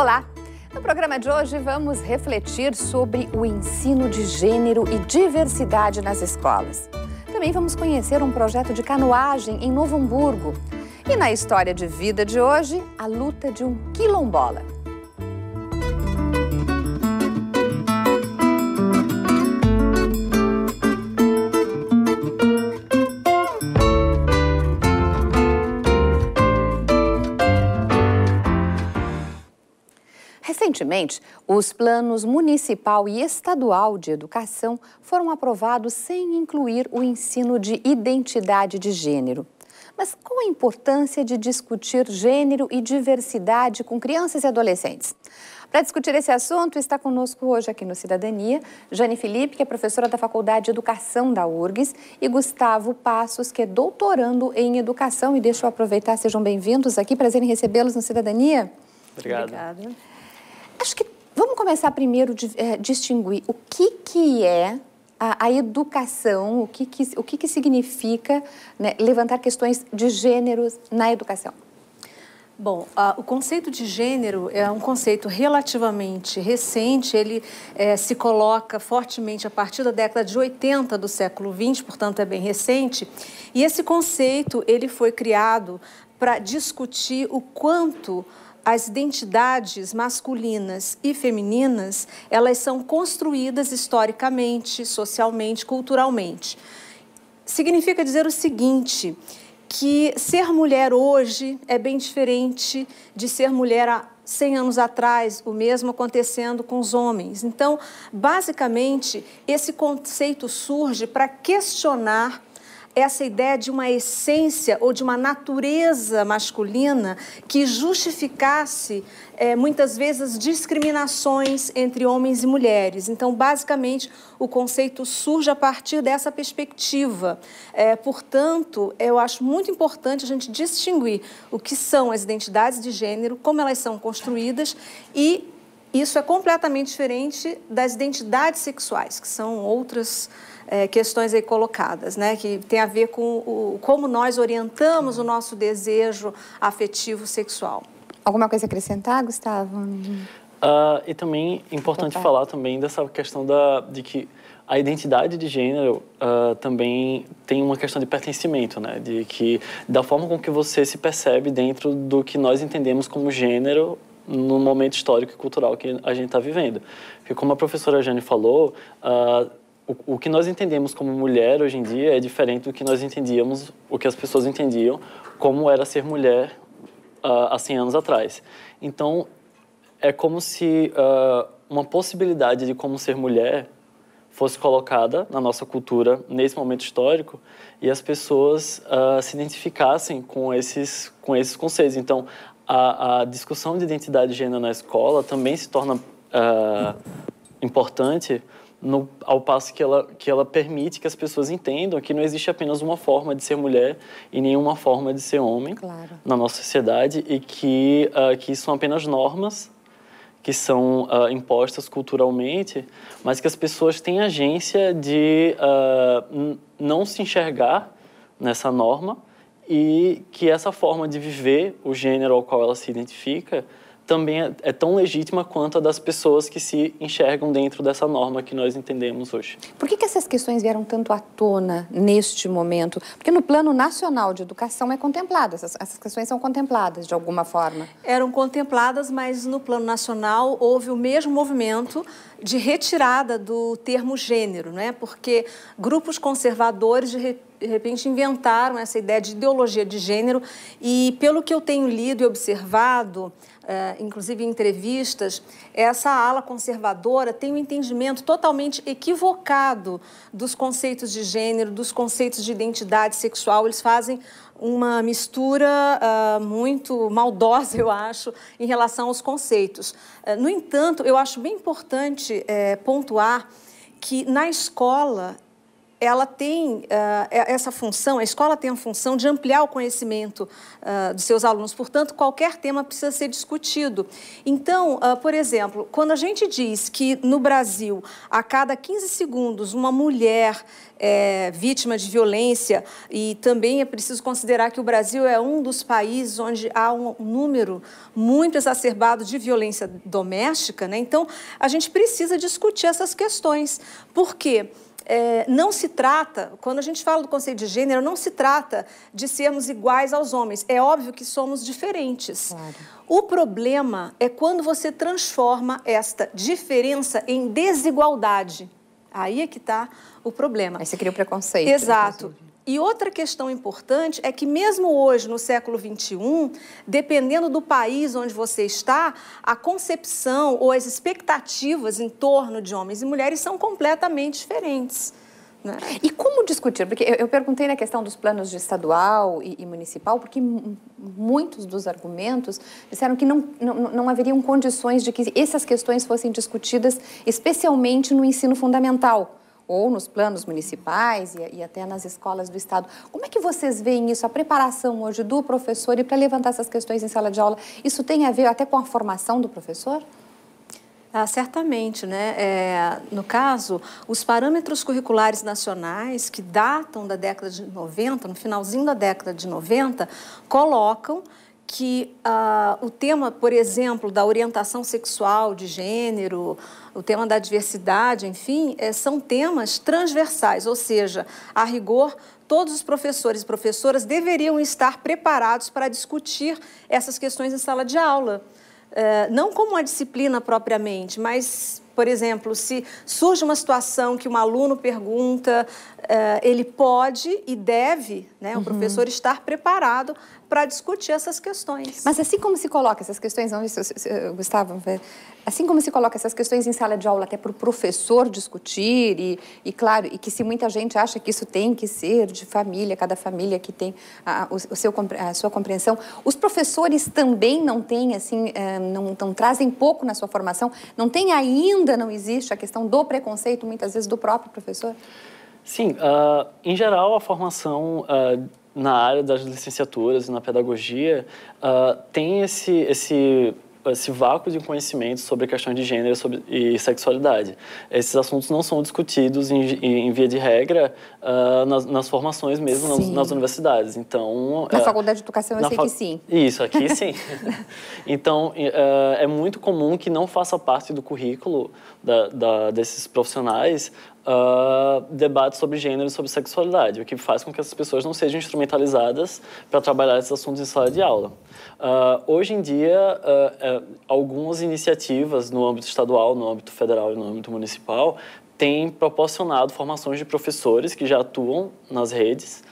Olá! No programa de hoje vamos refletir sobre o ensino de gênero e diversidade nas escolas. Também vamos conhecer um projeto de canoagem em Novo Hamburgo. E na história de vida de hoje, a luta de um quilombola. Recentemente, os planos municipal e estadual de educação foram aprovados sem incluir o ensino de identidade de gênero. Mas qual a importância de discutir gênero e diversidade com crianças e adolescentes? Para discutir esse assunto, está conosco hoje aqui no Cidadania Jane Felipe, que é professora da Faculdade de Educação da URGS, e Gustavo Passos, que é doutorando em Educação. E deixa eu aproveitar, sejam bem-vindos aqui, prazer em recebê-los no Cidadania. Obrigado. Obrigada. Acho que vamos começar primeiro de é, distinguir o que, que é a, a educação, o que, que, o que, que significa né, levantar questões de gêneros na educação. Bom, a, o conceito de gênero é um conceito relativamente recente, ele é, se coloca fortemente a partir da década de 80 do século 20, portanto é bem recente, e esse conceito ele foi criado para discutir o quanto as identidades masculinas e femininas, elas são construídas historicamente, socialmente, culturalmente. Significa dizer o seguinte, que ser mulher hoje é bem diferente de ser mulher há 100 anos atrás, o mesmo acontecendo com os homens. Então, basicamente, esse conceito surge para questionar essa ideia de uma essência ou de uma natureza masculina que justificasse é, muitas vezes discriminações entre homens e mulheres. Então, basicamente, o conceito surge a partir dessa perspectiva. É, portanto, eu acho muito importante a gente distinguir o que são as identidades de gênero, como elas são construídas e isso é completamente diferente das identidades sexuais, que são outras é, questões aí colocadas, né, que tem a ver com o, como nós orientamos o nosso desejo afetivo sexual. Alguma coisa a acrescentar, Gustavo? Uh, e também importante Opa. falar também dessa questão da, de que a identidade de gênero uh, também tem uma questão de pertencimento, né? De que da forma com que você se percebe dentro do que nós entendemos como gênero no momento histórico e cultural que a gente está vivendo. Porque como a professora Jane falou, uh, o, que nós entendemos como mulher hoje em dia é diferente do que nós entendíamos, o que as pessoas entendiam como era ser mulher uh, há 100 anos atrás. Então, é como se uh, uma possibilidade de como ser mulher fosse colocada na nossa cultura nesse momento histórico e as pessoas uh, se identificassem com esses com esses conceitos. Então, a, a, discussão de identidade de gênero na escola também se torna uh, importante no, ao passo que ela, que ela permite que as pessoas entendam que não existe apenas uma forma de ser mulher e nenhuma forma de ser homem claro. na nossa sociedade e que, uh, que são apenas normas que são uh, impostas culturalmente, mas que as pessoas têm agência de uh, não se enxergar nessa norma e que essa forma de viver o gênero ao qual ela se identifica também é, é tão legítima quanto a das pessoas que se enxergam dentro dessa norma que nós entendemos hoje. Por que, que essas questões vieram tanto à tona neste momento? Porque no plano nacional de educação é contemplada, essas, essas questões são contempladas de alguma forma. Eram contempladas, mas no plano nacional houve o mesmo movimento de retirada do termo gênero, né? porque grupos conservadores de de repente inventaram essa ideia de ideologia de gênero e pelo que eu tenho lido e observado, é, inclusive em entrevistas, essa ala conservadora tem um entendimento totalmente equivocado dos conceitos de gênero, dos conceitos de identidade sexual. Eles fazem uma mistura uh, muito maldosa, eu acho, em relação aos conceitos. Uh, no entanto, eu acho bem importante uh, pontuar que na escola ela tem uh, essa função, a escola tem a função de ampliar o conhecimento uh, dos seus alunos. Portanto, qualquer tema precisa ser discutido. Então, uh, por exemplo, quando a gente diz que no Brasil, a cada 15 segundos, uma mulher é vítima de violência, e também é preciso considerar que o Brasil é um dos países onde há um número muito exacerbado de violência doméstica, né? então a gente precisa discutir essas questões. Por quê? Porque é, não se trata, quando a gente fala do conceito de gênero, não se trata de sermos iguais aos homens. É óbvio que somos diferentes. Claro. O problema é quando você transforma esta diferença em desigualdade. Aí é que está o problema. Aí você cria o preconceito. Né? Exato. E outra questão importante é que, mesmo hoje, no século XXI, dependendo do país onde você está, a concepção ou as expectativas em torno de homens e mulheres são completamente diferentes. Né? E como discutir? Porque eu, perguntei na questão dos planos de estadual e, e municipal, porque muitos dos argumentos disseram que não, não, não haveriam condições de que essas questões fossem discutidas, especialmente no ensino fundamental ou nos planos municipais e, e até nas escolas do Estado. Como é que vocês veem isso, a preparação hoje do professor e para levantar essas questões em sala de aula? Isso tem a ver até com a formação do professor? Ah, certamente, né? É, no caso, os parâmetros curriculares nacionais que datam da década de 90, no finalzinho da década de 90, colocam que uh, o tema, por exemplo, da orientação sexual, de gênero, o tema da diversidade, enfim, é, são temas transversais, ou seja, a rigor, todos os professores e professoras deveriam estar preparados para discutir essas questões em sala de aula. É, não como uma disciplina propriamente, mas, por exemplo, se surge uma situação que um aluno pergunta, é, ele pode e deve, né, o uhum. professor, estar preparado para discutir essas questões. Mas assim como se coloca essas questões, não, ver se, Gustavo, assim como se coloca essas questões em sala de aula até para o professor discutir e, e, claro, e que se muita gente acha que isso tem que ser de família, cada família que tem a, o, o seu, a sua compreensão, os professores também não têm, assim, eh, não, não trazem pouco na sua formação, não tem ainda, não existe a questão do preconceito, muitas vezes, do próprio professor? Sim, uh, em geral, a formação uh, na área das licenciaturas e na pedagogia uh, tem esse, esse esse vácuo de conhecimento sobre a questão de gênero sobre, e sexualidade. Esses assuntos não são discutidos em, em via de regra uh, nas, nas, formações mesmo, nas, nas, universidades. Então, na uh, faculdade de educação eu sei que sim. Isso, aqui sim. então, uh, é muito comum que não faça parte do currículo da, da, desses profissionais uh, debates sobre gênero e sobre sexualidade, o que faz com que essas pessoas não sejam instrumentalizadas para trabalhar esses assuntos em sala de aula. Uh, hoje em dia, uh, algumas iniciativas no âmbito estadual, no âmbito federal e no âmbito municipal têm proporcionado formações de professores que já atuam nas redes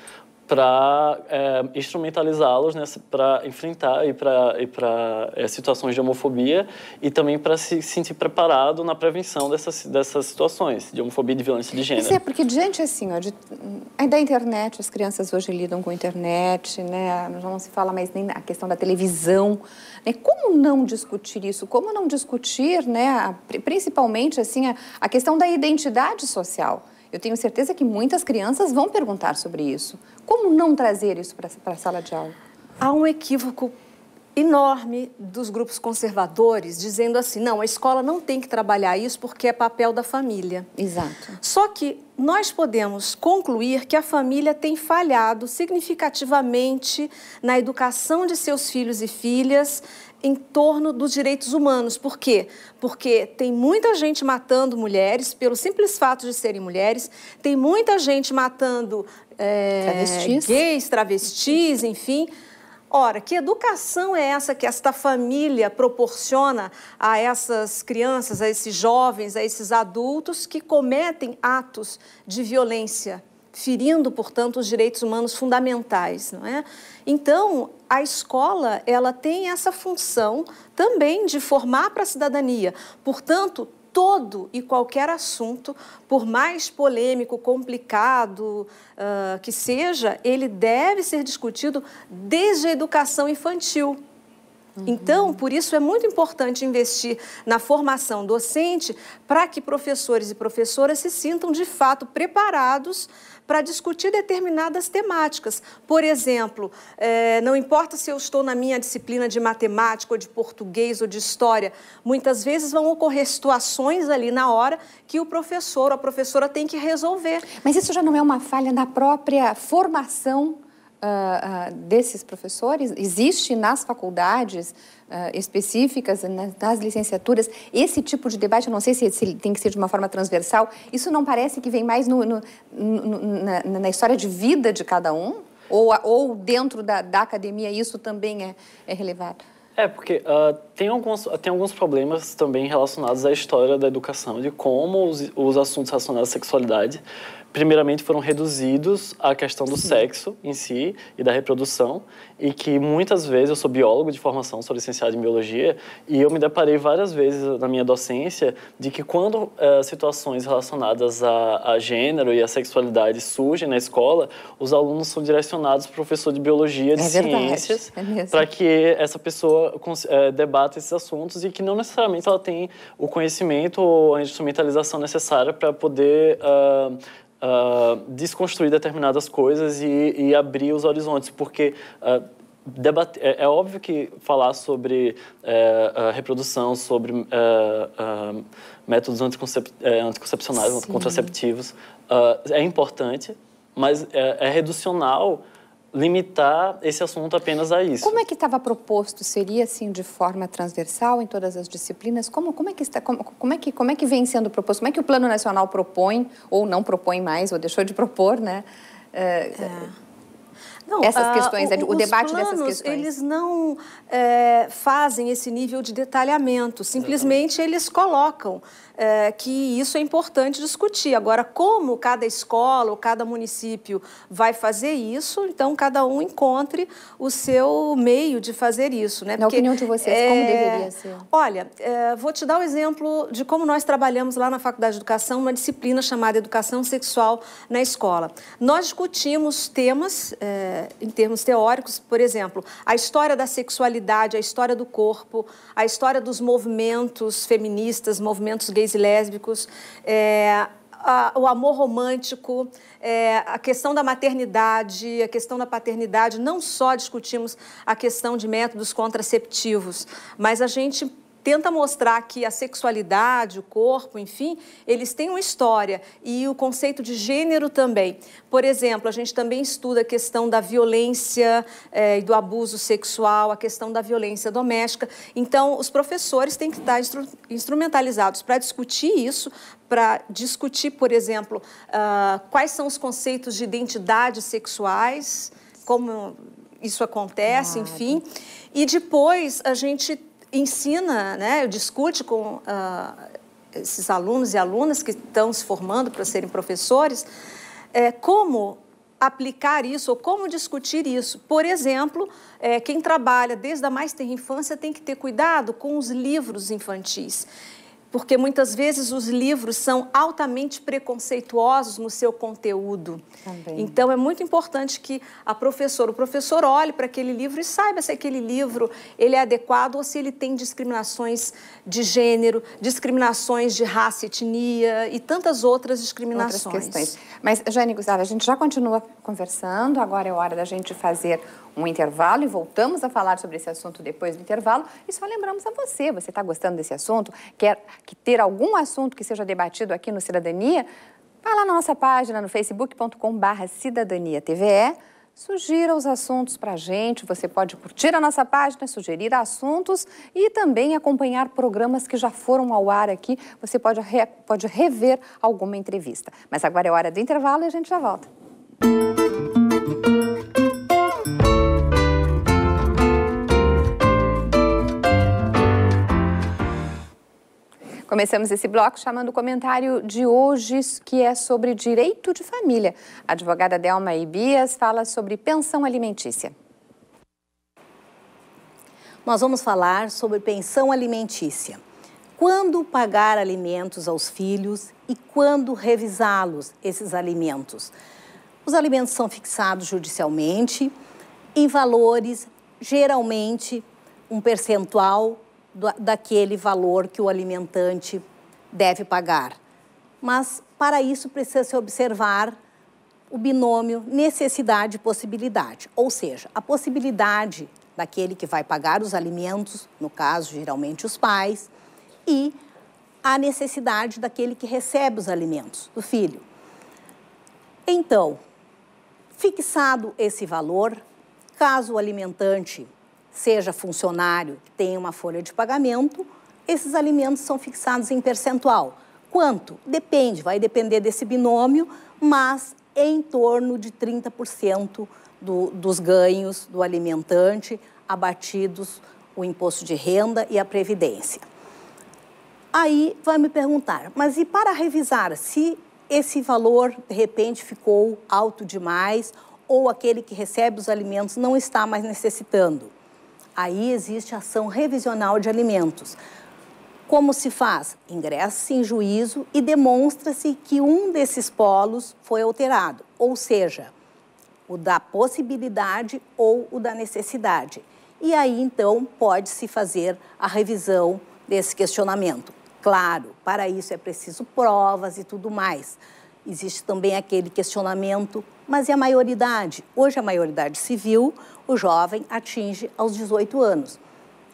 para é, instrumentalizá-los né, para enfrentar e para é, situações de homofobia e também para se sentir preparado na prevenção dessas, dessas situações de homofobia e de violência de gênero. Isso é porque diante assim, ó, de, da internet, as crianças hoje lidam com a internet, né, já não se fala mais nem a questão da televisão. Né, como não discutir isso? Como não discutir, né, a, principalmente assim, a, a questão da identidade social? Eu tenho certeza que muitas crianças vão perguntar sobre isso. Como não trazer isso para a sala de aula? Há um equívoco enorme dos grupos conservadores dizendo assim: não, a escola não tem que trabalhar isso porque é papel da família. Exato. Só que nós podemos concluir que a família tem falhado significativamente na educação de seus filhos e filhas, em torno dos direitos humanos. Por quê? Porque tem muita gente matando mulheres pelo simples fato de serem mulheres, tem muita gente matando é, travestis. gays, travestis, enfim. Ora, que educação é essa que esta família proporciona a essas crianças, a esses jovens, a esses adultos que cometem atos de violência? ferindo, portanto, os direitos humanos fundamentais, não é? Então, a escola, ela tem essa função também de formar para a cidadania. Portanto, todo e qualquer assunto, por mais polêmico, complicado uh, que seja, ele deve ser discutido desde a educação infantil. Uhum. Então, por isso é muito importante investir na formação docente para que professores e professoras se sintam de fato preparados para discutir determinadas temáticas. Por exemplo, é, não importa se eu estou na minha disciplina de matemática, ou de português, ou de história, muitas vezes vão ocorrer situações ali na hora que o professor ou a professora tem que resolver. Mas isso já não é uma falha na própria formação uh, uh, desses professores? Existe nas faculdades uh, específicas, nas, né, nas, licenciaturas, esse tipo de debate? Eu não sei se, se, tem que ser de uma forma transversal. Isso não parece que vem mais no, no, no, na, na, história de vida de cada um? Ou, ou dentro da, da, academia isso também é, é relevado? É, porque uh, tem, alguns, tem alguns problemas também relacionados à história da educação, de como os, os assuntos relacionados à sexualidade primeiramente foram reduzidos à questão do Sim. sexo em si e da reprodução e que muitas vezes eu sou biólogo de formação, sou licenciado em biologia e eu me deparei várias vezes na minha docência de que quando é, situações relacionadas a, a, gênero e a sexualidade surgem na escola, os alunos são direcionados para o professor de biologia de é ciências é para que essa pessoa eh, debata esses assuntos e que não necessariamente ela tem o conhecimento ou a instrumentalização necessária para poder uh, uh, desconstruir determinadas coisas e, e, abrir os horizontes, porque uh, é, é, óbvio que falar sobre é, reprodução, sobre é, métodos anticoncep, eh, anticoncepcionais, Sim. contraceptivos, é importante, mas é, é reducional limitar esse assunto apenas a isso. Como é que estava proposto? Seria assim de forma transversal em todas as disciplinas? Como, como é que está como, como, é que como é que vem sendo proposto? Como é que o Plano Nacional propõe ou não propõe mais ou deixou de propor, né? É, é. é não, essas questões, o, né? o debate planos, dessas questões. Eles não é, fazem esse nível de detalhamento, simplesmente Exatamente. eles colocam é, que isso é importante discutir. Agora, como cada escola ou cada município vai fazer isso, então cada um encontre o seu meio de fazer isso. Né? Porque, Na opinião de vocês, é, como deveria ser? Olha, é, vou te dar o um exemplo de como nós trabalhamos lá na Faculdade de Educação, uma disciplina chamada Educação Sexual na Escola. Nós discutimos temas é, em termos teóricos, por exemplo, a história da sexualidade, a história do corpo, a história dos movimentos feministas, movimentos gays gays e lésbicos, é, a, o amor romântico, é, a questão da maternidade, a questão da paternidade. Não só discutimos a questão de métodos contraceptivos, mas a gente tenta mostrar que a sexualidade, o corpo, enfim, eles têm uma história e o conceito de gênero também. Por exemplo, a gente também estuda a questão da violência eh, e do abuso sexual, a questão da violência doméstica. Então, os professores têm que estar instru instrumentalizados para discutir isso, para discutir, por exemplo, uh, quais são os conceitos de identidade sexuais, como isso acontece, claro. enfim. E depois a gente ensina, né, discute com uh, esses alunos e alunas que estão se formando para serem professores, é, como aplicar isso ou como discutir isso. Por exemplo, é, quem trabalha desde a mais tenra infância tem que ter cuidado com os livros infantis porque muitas vezes os livros são altamente preconceituosos no seu conteúdo. Também. Então é muito importante que a professora, o professor olhe para aquele livro e saiba se aquele livro ele é adequado ou se ele tem discriminações de gênero, discriminações de raça, etnia e tantas outras discriminações. Outras questões. Mas Jane Gustavo, a gente já continua conversando, agora é hora da gente fazer um intervalo e voltamos a falar sobre esse assunto depois do intervalo. E só lembramos a você, você está gostando desse assunto, quer que ter algum assunto que seja debatido aqui no Cidadania? Vá lá na nossa página no facebook.com/barra Cidadania TVE. Sugira os assuntos para a gente. Você pode curtir a nossa página, sugerir assuntos e também acompanhar programas que já foram ao ar aqui. Você pode, re... pode rever alguma entrevista. Mas agora é hora do intervalo e a gente já volta. Começamos esse bloco chamando o comentário de hoje, que é sobre direito de família. A advogada Delma Ibias fala sobre pensão alimentícia. Nós vamos falar sobre pensão alimentícia. Quando pagar alimentos aos filhos e quando revisá-los, esses alimentos? Os alimentos são fixados judicialmente em valores, geralmente um percentual daquele valor que o alimentante deve pagar. Mas, para isso, precisa se observar o binômio necessidade e possibilidade, ou seja, a possibilidade daquele que vai pagar os alimentos, no caso, geralmente os pais, e a necessidade daquele que recebe os alimentos, do filho. Então, fixado esse valor, caso o alimentante seja funcionário que tenha uma folha de pagamento, esses alimentos são fixados em percentual. Quanto? Depende, vai depender desse binômio, mas em torno de 30% do, dos ganhos do alimentante abatidos o imposto de renda e a previdência. Aí vai me perguntar, mas e para revisar se esse valor de repente ficou alto demais ou aquele que recebe os alimentos não está mais necessitando? Aí existe ação revisional de alimentos. Como se faz? Ingressa-se em juízo e demonstra-se que um desses polos foi alterado, ou seja, o da possibilidade ou o da necessidade. E aí, então, pode-se fazer a revisão desse questionamento. Claro, para isso é preciso provas e tudo mais. Existe também aquele questionamento, mas é a maioridade. Hoje, a maioridade civil, o jovem atinge aos 18 anos.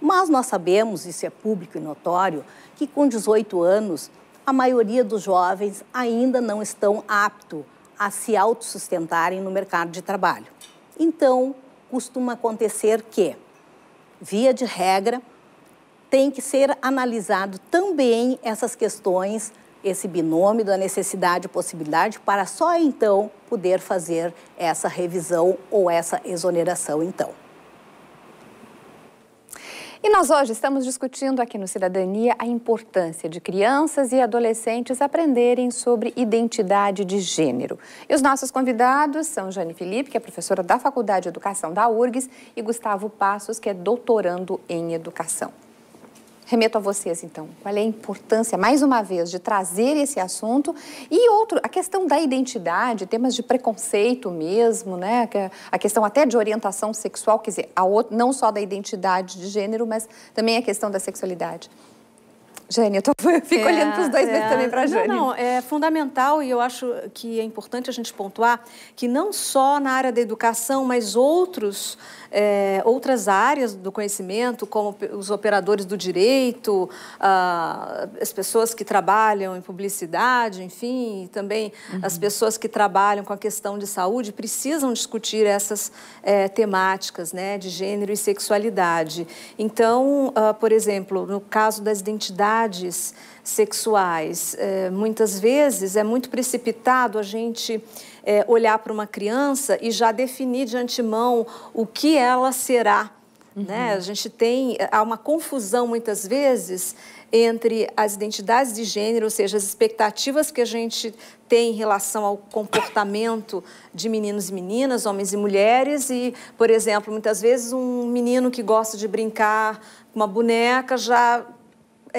Mas nós sabemos, isso é público e notório, que com 18 anos, a maioria dos jovens ainda não estão aptos a se autossustentarem no mercado de trabalho. Então, costuma acontecer que, via de regra, tem que ser analisado também essas questões esse binômio da necessidade e possibilidade para só então poder fazer essa revisão ou essa exoneração então. E nós hoje estamos discutindo aqui no Cidadania a importância de crianças e adolescentes aprenderem sobre identidade de gênero. E os nossos convidados são Jane Felipe, que é professora da Faculdade de Educação da URGS, e Gustavo Passos, que é doutorando em Educação. Remeto a vocês, então, qual é a importância, mais uma vez, de trazer esse assunto e outro, a questão da identidade, temas de preconceito mesmo, né? É a questão até de orientação sexual, quer dizer, a outro, não só da identidade de gênero, mas também a questão da sexualidade. Jane, eu, tô, fico é, olhando para os dois, é, mas também para a Jane. Não, não, é fundamental e eu acho que é importante a gente pontuar que não só na área da educação, mas outros, é, outras áreas do conhecimento, como os operadores do direito, ah, as pessoas que trabalham em publicidade, enfim, também uhum. as pessoas que trabalham com a questão de saúde, precisam discutir essas é, temáticas né, de gênero e sexualidade. Então, ah, por exemplo, no caso das identidades, sexuais. É, muitas vezes é muito precipitado a gente é, olhar para uma criança e já definir de antemão o que ela será. Uhum. Né? A gente tem há uma confusão muitas vezes entre as identidades de gênero, ou seja, as expectativas que a gente tem em relação ao comportamento de meninos e meninas, homens e mulheres, e, por exemplo, muitas vezes um menino que gosta de brincar com uma boneca já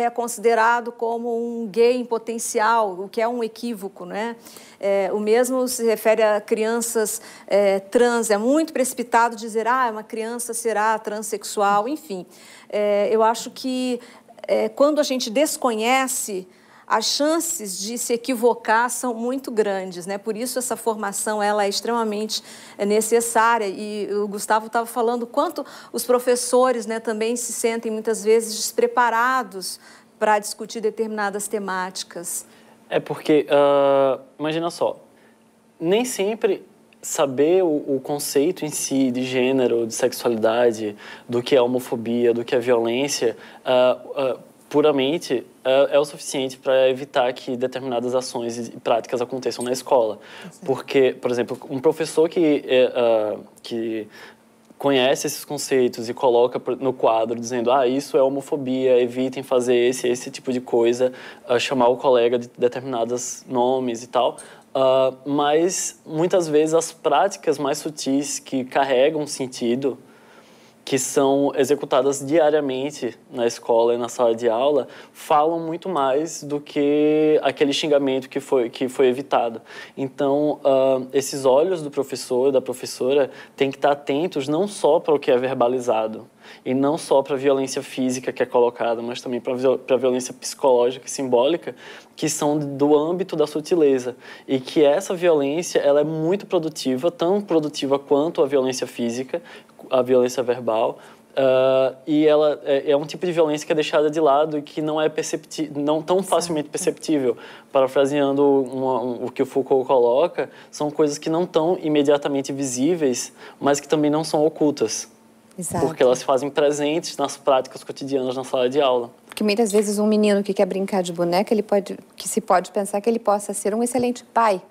é considerado como um gay em potencial, o que é um equívoco, né? É, o mesmo se refere a crianças é, trans. É muito precipitado dizer, ah, uma criança será transexual, enfim. É, eu acho que é, quando a gente desconhece as chances de se equivocar são muito grandes, né? Por isso essa formação ela é extremamente é, necessária e o Gustavo estava falando quanto os professores, né, também se sentem muitas vezes despreparados para discutir determinadas temáticas. É porque uh, imagina só, nem sempre saber o, o, conceito em si de gênero, de sexualidade, do que é homofobia, do que é violência, uh, uh, puramente é, é, o suficiente para evitar que determinadas ações e práticas aconteçam na escola. Sim. Porque, por exemplo, um professor que, é, uh, que conhece esses conceitos e coloca no quadro dizendo ah isso é homofobia evitem fazer esse esse tipo de coisa uh, chamar o colega de determinados nomes e tal uh, mas muitas vezes as práticas mais sutis que carregam sentido que são executadas diariamente na escola e na sala de aula falam muito mais do que aquele xingamento que foi, que foi evitado. Então, uh, esses olhos do professor, e da professora, têm que estar atentos não só para o que é verbalizado, e não só para a violência física que é colocada, mas também para a violência psicológica e simbólica, que são do âmbito da sutileza e que essa violência ela é muito produtiva, tão produtiva quanto a violência física, a violência verbal, Uh, e ela é, é, um tipo de violência que é deixada de lado e que não é não tão facilmente perceptível. Parafraseando uma, um, o que o Foucault coloca, são coisas que não estão imediatamente visíveis, mas que também não são ocultas. Exato. Porque elas se fazem presentes nas práticas cotidianas na sala de aula. Porque muitas vezes um menino que quer brincar de boneca, ele pode, que se pode pensar que ele possa ser um excelente pai,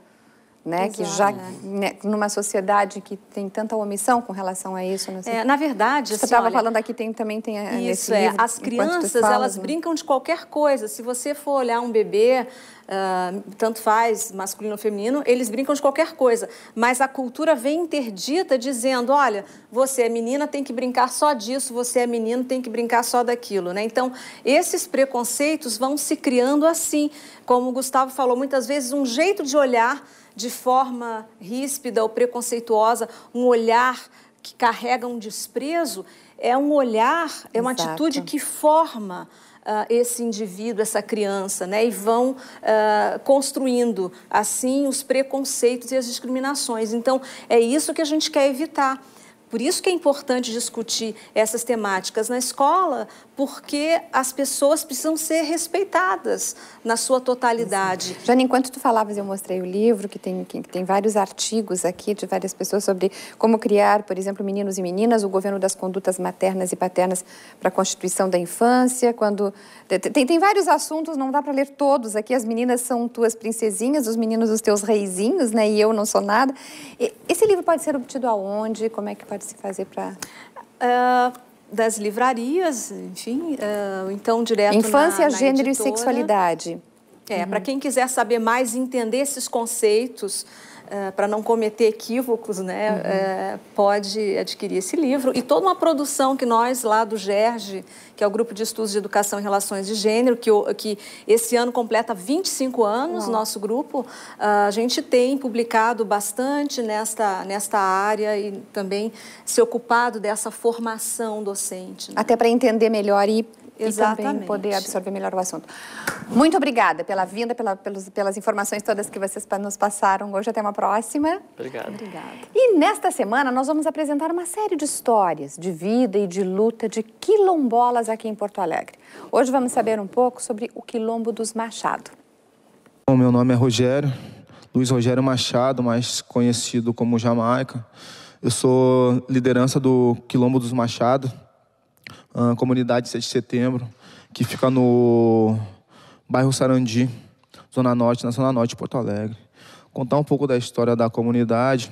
né? Exato, que já né? numa sociedade que tem tanta omissão com relação a isso, não sei. É, na verdade, você estava assim, falando aqui tem também tem eh, isso é. Livro, as crianças elas né? brincam de qualquer coisa. Se você for olhar um bebê Uh, tanto faz, masculino ou feminino, eles brincam de qualquer coisa. Mas a cultura vem interdita dizendo: olha, você é menina, tem que brincar só disso, você é menino, tem que brincar só daquilo. Né? Então, esses preconceitos vão se criando assim. Como o Gustavo falou, muitas vezes um jeito de olhar de forma ríspida ou preconceituosa, um olhar que carrega um desprezo, é um olhar, é uma Exato. atitude que forma uh, esse indivíduo, essa criança, né? E vão uh, construindo, assim, os preconceitos e as discriminações. Então, é isso que a gente quer evitar por isso que é importante discutir essas temáticas na escola, porque as pessoas precisam ser respeitadas na sua totalidade. Jane, enquanto tu falavas, eu mostrei o livro, que tem, que tem vários artigos aqui de várias pessoas sobre como criar, por exemplo, meninos e meninas, o governo das condutas maternas e paternas para a constituição da infância, quando... Tem, tem vários assuntos, não dá para ler todos aqui, as meninas são tuas princesinhas, os meninos os teus reizinhos, né, e eu não sou nada. Esse livro pode ser obtido aonde? Como é que pode se fazer para... Uh ah, das livrarias, enfim, uh, então direto Infância, na, na gênero editora. e sexualidade. É, uhum. para quem quiser saber mais, entender esses conceitos, eh, para não cometer equívocos, né, uhum. é, pode adquirir esse livro. E toda uma produção que nós, lá do Gerg que é o Grupo de Estudos de Educação e Relações de Gênero, que, que esse ano completa 25 anos, uhum. nosso grupo, ah, a gente tem publicado bastante nesta, nesta área e também se ocupado dessa formação docente. Né? Até para entender melhor e Exatamente. e também poder absorver melhor o assunto. Muito obrigada pela vinda, pela, pelos, pelas informações todas que vocês nos passaram hoje. Até uma próxima. Obrigado. Obrigada. E nesta semana nós vamos apresentar uma série de histórias de vida e de luta de quilombolas aqui em Porto Alegre. Hoje vamos saber um pouco sobre o Quilombo dos Machado. Bom, meu nome é Rogério, Luiz Rogério Machado, mais conhecido como Jamaica. Eu sou liderança do Quilombo dos Machado a ah, comunidade 7 de setembro, que fica no bairro Sarandi, Zona Norte, na Zona Norte de Porto Alegre. Contar um pouco da história da comunidade.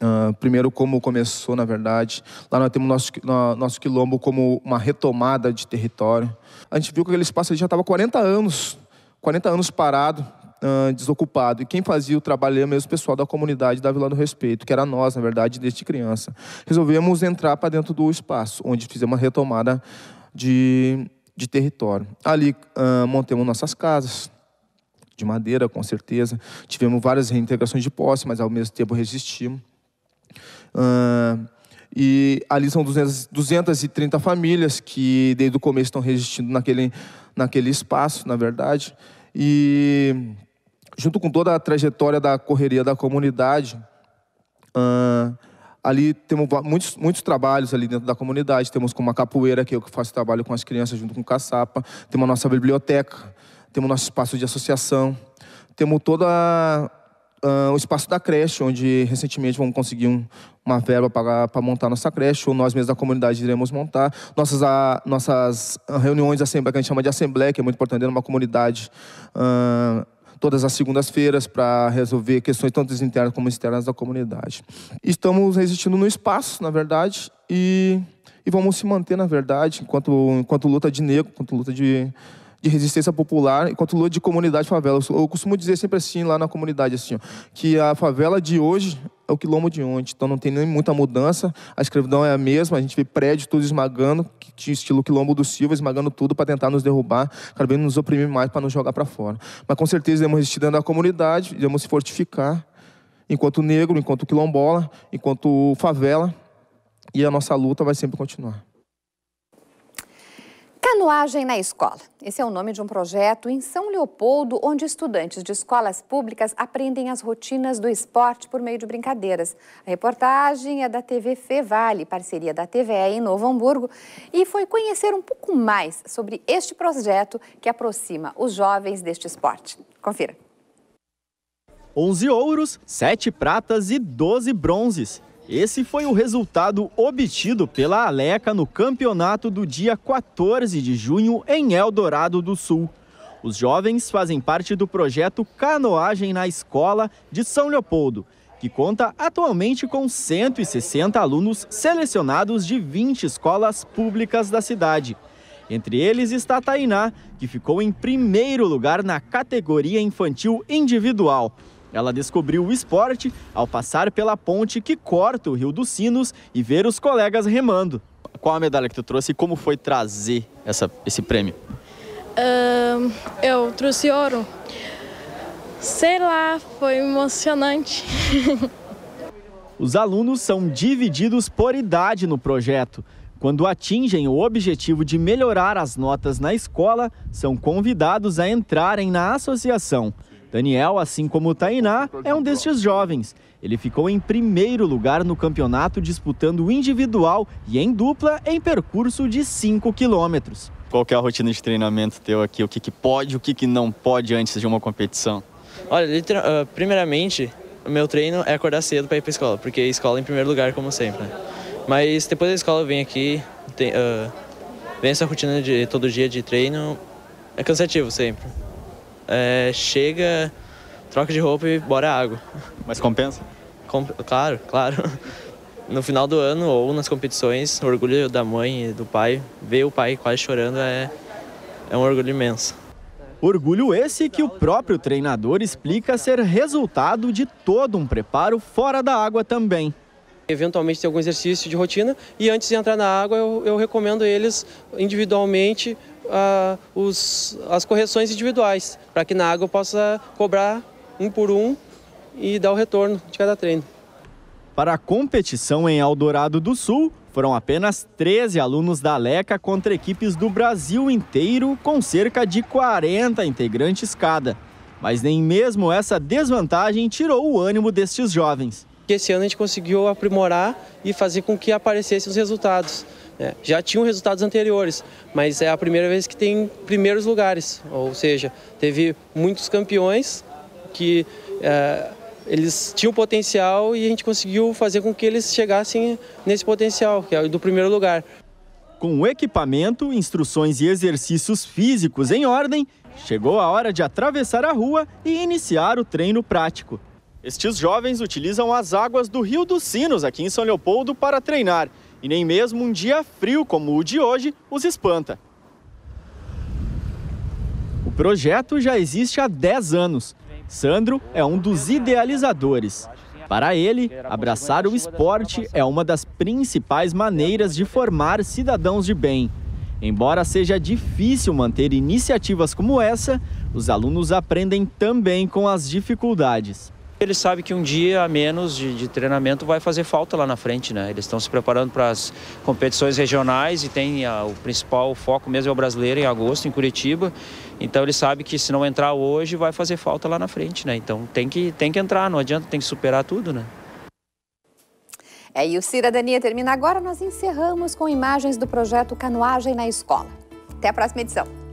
Uh, primeiro, como começou, na verdade. Lá nós temos nosso, nosso quilombo como uma retomada de território. A gente viu que aquele espaço já estava 40 anos, 40 anos parado uh, desocupado. E quem fazia o trabalho era mesmo o pessoal da comunidade da Vila do Respeito, que era nós, na verdade, desde criança. Resolvemos entrar para dentro do espaço, onde fizemos uma retomada de, de território. Ali uh, ah, montamos nossas casas, de madeira, com certeza. Tivemos várias reintegrações de posse, mas ao mesmo tempo resistimos. Uh, e ali são 200, 230 famílias que desde o começo estão resistindo naquele, naquele espaço, na verdade. E junto com toda a trajetória da correria da comunidade, uh, ali temos muitos, muitos trabalhos ali dentro da comunidade. Temos como a capoeira, que é eu que faço trabalho com as crianças junto com o caçapa. Temos a nossa biblioteca, temos nosso espaço de associação. Temos todo uh, ah, o espaço da creche, onde recentemente vamos conseguir um, uma verba para montar nossa creche, ou nós mesmos da comunidade iremos montar. Nossas, a, ah, nossas reuniões de assembleia, que a gente chama de assembleia, que é muito importante numa comunidade... Uh, todas as segundas-feiras para resolver questões tanto internas como externas da comunidade. Estamos resistindo no espaço, na verdade, e, e vamos se manter, na verdade, enquanto, enquanto luta de negro, enquanto luta de de resistência popular, enquanto luta de comunidade favela. Eu costumo dizer sempre assim lá na comunidade, assim, ó, que a favela de hoje é o quilombo de ontem, então não tem nem muita mudança, a escravidão é a mesma, a gente vê prédios tudo esmagando, estilo quilombo do Silva, esmagando tudo para tentar nos derrubar, cada vez nos oprimir mais para nos jogar para fora. Mas com certeza iremos resistir dentro da comunidade, iremos se fortificar, enquanto negro, enquanto quilombola, enquanto favela, e a nossa luta vai sempre continuar. Canoagem na Escola. Esse é o nome de um projeto em São Leopoldo, onde estudantes de escolas públicas aprendem as rotinas do esporte por meio de brincadeiras. A reportagem é da TV Fevale, parceria da TVE em Novo Hamburgo, e foi conhecer um pouco mais sobre este projeto que aproxima os jovens deste esporte. Confira. 11 ouros, 7 pratas e 12 bronzes. Esse foi o resultado obtido pela Aleca no campeonato do dia 14 de junho em Eldorado do Sul. Os jovens fazem parte do projeto Canoagem na Escola de São Leopoldo, que conta atualmente com 160 alunos selecionados de 20 escolas públicas da cidade. Entre eles está a Tainá, que ficou em primeiro lugar na categoria infantil individual. Ela descobriu o esporte ao passar pela ponte que corta o Rio dos Sinos e ver os colegas remando. Qual a medalha que tu trouxe e como foi trazer essa, esse prêmio? Uh, eu trouxe ouro. Sei lá, foi emocionante. Os alunos são divididos por idade no projeto. Quando atingem o objetivo de melhorar as notas na escola, são convidados a entrarem na associação. Daniel, assim como Tainá, é um destes jovens. Ele ficou em primeiro lugar no campeonato disputando individual e em dupla em percurso de 5 quilômetros. Qual é a rotina de treinamento teu aqui? O que, que pode o que, que não pode antes de uma competição? Olha, ah, primeiramente, o meu treino é acordar cedo para ir para escola, porque escola é em primeiro lugar, como sempre. Né? Mas depois da escola eu venho aqui, tem, uh, ah, vem essa rotina de todo dia de treino, é cansativo sempre é, chega, troca de roupa e bora água. Mas compensa? Com, claro, claro. No final do ano ou nas competições, o orgulho da mãe e do pai, ver o pai quase chorando é, é um orgulho imenso. Orgulho esse que o próprio treinador explica ser resultado de todo um preparo fora da água também. Eventualmente tem algum exercício de rotina e antes de entrar na água eu, eu recomendo eles individualmente ah, os, as correções individuais, para que na água eu possa cobrar um por um e dar o retorno de cada treino. Para a competição em Eldorado do Sul, foram apenas 13 alunos da Leca contra equipes do Brasil inteiro, com cerca de 40 integrantes cada. Mas nem mesmo essa desvantagem tirou o ânimo destes jovens que esse ano a gente conseguiu aprimorar e fazer com que aparecessem os resultados. É, já tinham resultados anteriores, mas é a primeira vez que tem primeiros lugares, ou seja, teve muitos campeões que é, eles tinham potencial e a gente conseguiu fazer com que eles chegassem nesse potencial, que é o do primeiro lugar. Com o equipamento, instruções e exercícios físicos em ordem, chegou a hora de atravessar a rua e iniciar o treino prático. Estes jovens utilizam as águas do Rio dos Sinos, aqui em São Leopoldo, para treinar. E nem mesmo um dia frio como o de hoje os espanta. O projeto já existe há 10 anos. Sandro é um dos idealizadores. Para ele, abraçar o esporte é uma das principais maneiras de formar cidadãos de bem. Embora seja difícil manter iniciativas como essa, os alunos aprendem também com as dificuldades. Ele sabe que um dia a menos de, de, treinamento vai fazer falta lá na frente, né? Eles estão se preparando para as competições regionais e tem a, ah, o principal foco mesmo é o brasileiro em agosto em Curitiba. Então ele sabe que se não entrar hoje vai fazer falta lá na frente, né? Então tem que tem que entrar, não adianta, tem que superar tudo, né? É, e o Cidadania termina agora, nós encerramos com imagens do projeto Canoagem na Escola. Até a próxima edição.